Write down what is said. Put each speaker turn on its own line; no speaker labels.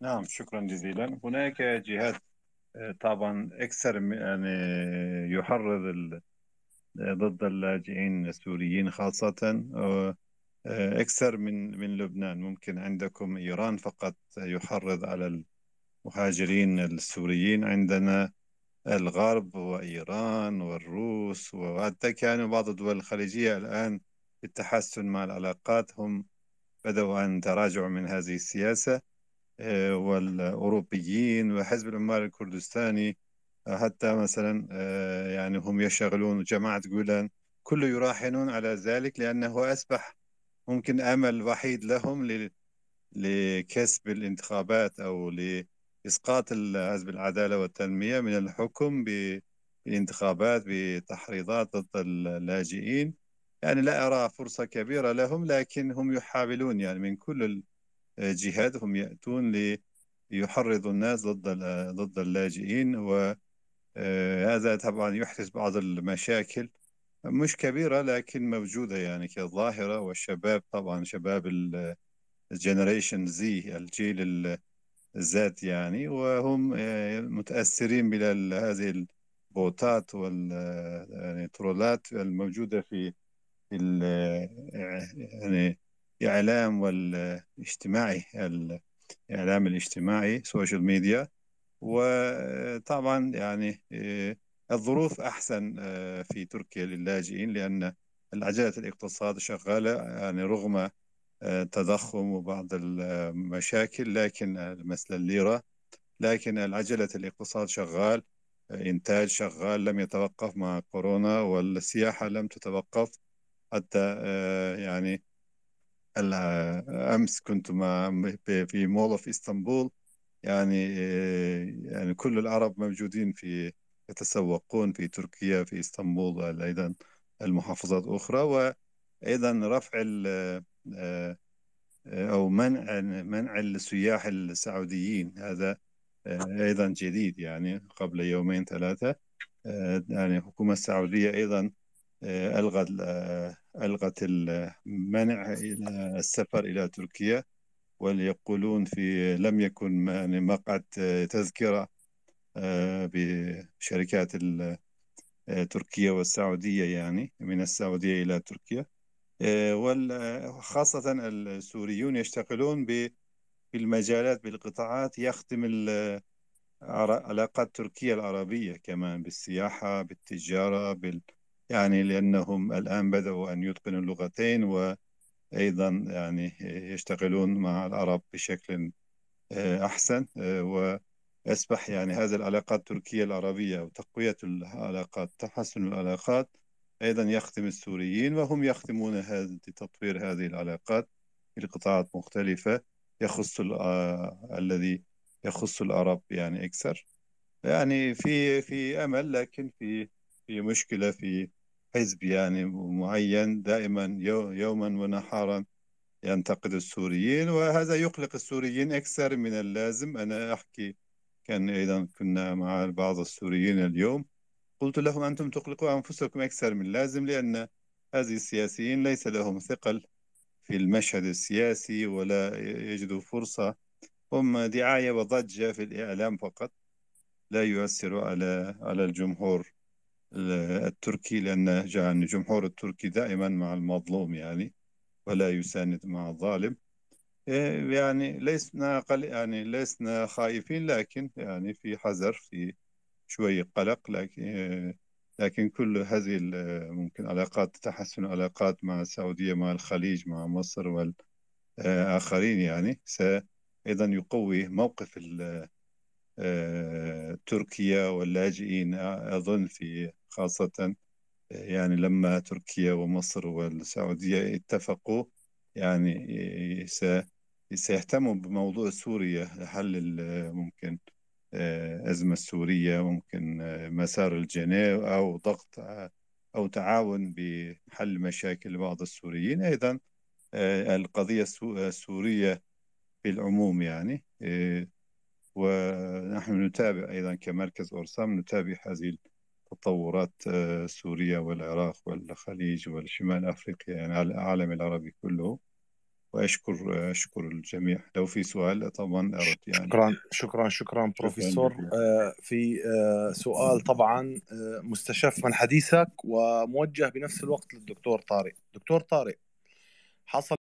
نعم شكرا جزيلا هناك جهات طبعا اكثر يعني يحرض ضد اللاجئين السوريين خاصه اكثر من من لبنان ممكن عندكم ايران فقط يحرض على المهاجرين السوريين عندنا الغرب وايران والروس وحتى كانوا بعض الدول الخليجيه الان بالتحسن مع العلاقات هم بدأوا أن تراجعوا من هذه السياسة آه، والأوروبيين وحزب العمال الكردستاني آه، حتى مثلا آه، يعني هم يشغلون جماعة جولان كل يراهنون على ذلك لأنه أصبح ممكن أمل وحيد لهم لكسب الانتخابات أو لإسقاط حزب العدالة والتنمية من الحكم بالانتخابات بتحريضات ضد اللاجئين يعني لا أرى فرصة كبيرة لهم لكن هم يحاولون يعني من كل جهاد هم يأتون ليحرضوا الناس ضد ضد اللاجئين وهذا آه، طبعا يحدث بعض المشاكل مش كبيرة لكن موجودة يعني كظاهرة والشباب طبعا شباب الجنريشن زي الجيل الذات يعني وهم آه، متأثرين بهذه البوتات والترولات يعني الموجودة في آه، يعني الإعلام والاجتماعي الإعلام الاجتماعي سوشيال ميديا وطبعا يعني آه، الظروف أحسن آه، في تركيا للاجئين لأن العجلة الاقتصاد شغالة يعني رغم آه، تضخم وبعض المشاكل لكن مثل الليرة لكن العجلة الاقتصاد شغال إنتاج شغال لم يتوقف مع كورونا والسياحة لم تتوقف حتى يعني امس كنت مع في مول في اسطنبول يعني آه، يعني كل العرب موجودين في يتسوقون في تركيا في اسطنبول ايضا المحافظات الاخرى وايضا رفع آه، او منع منع السياح السعوديين هذا آه، ايضا جديد يعني قبل يومين ثلاثه يعني الحكومه السعوديه ايضا آه، الغى آه، الغت المنع الى السفر الى تركيا وليقولون في لم يكن يعني مقعد آه، تذكره بشركات تركيا والسعوديه يعني من السعوديه الى تركيا وخاصه السوريون يشتغلون بالمجالات بالقطاعات يختم علاقات تركيا العربيه كمان بالسياحه بالتجاره بال يعني لأنهم الآن بدأوا أن يتقنوا اللغتين وأيضا يعني يشتغلون مع العرب بشكل آه، أحسن آه، وأصبح يعني هذه العلاقات التركية العربية وتقوية العلاقات تحسن العلاقات أيضا يخدم السوريين وهم يخدمون هذا تطوير هذه العلاقات في قطاعات مختلفة يخص آه، الذي يخص العرب يعني أكثر يعني في في أمل لكن في في مشكلة في حزب يعني معين دائما يوما ونهارا ينتقد السوريين وهذا يقلق السوريين أكثر من اللازم أنا أحكي كان أيضا كنا مع بعض السوريين اليوم قلت لهم أنتم تقلقوا أنفسكم أكثر من اللازم لأن هذه السياسيين ليس لهم ثقل في المشهد السياسي ولا يجدوا فرصة هم دعاية وضجة في الإعلام فقط لا يؤثر على على الجمهور التركي لأن يعني جمهور التركي دائما مع المظلوم يعني ولا يساند مع الظالم إيه، يعني لسنا قل يعني لسنا خائفين لكن يعني في حذر في شوية قلق لكن إيه، لكن كل هذه ممكن علاقات تحسن علاقات مع السعودية مع الخليج مع مصر والآخرين يعني سأيضا يقوي موقف آه، تركيا واللاجئين أظن في خاصة آه، يعني لما تركيا ومصر والسعودية اتفقوا يعني آه، سيهتموا بموضوع سوريا حل ممكن أزمة سورية ممكن مسار الجنيف أو ضغط أو تعاون بحل مشاكل بعض السوريين أيضا القضية السورية بالعموم يعني ونحن نتابع أيضا كمركز أورسام نتابع هذه التطورات آه، سوريا والعراق والخليج والشمال أفريقيا يعني على العالم العربي كله واشكر آه، اشكر الجميع لو في سؤال طبعا أرد يعني شكرا شكرا شكرا بروفيسور آه في آه سؤال طبعا آه، مستشف من حديثك وموجه بنفس الوقت للدكتور طارق دكتور طارق حصل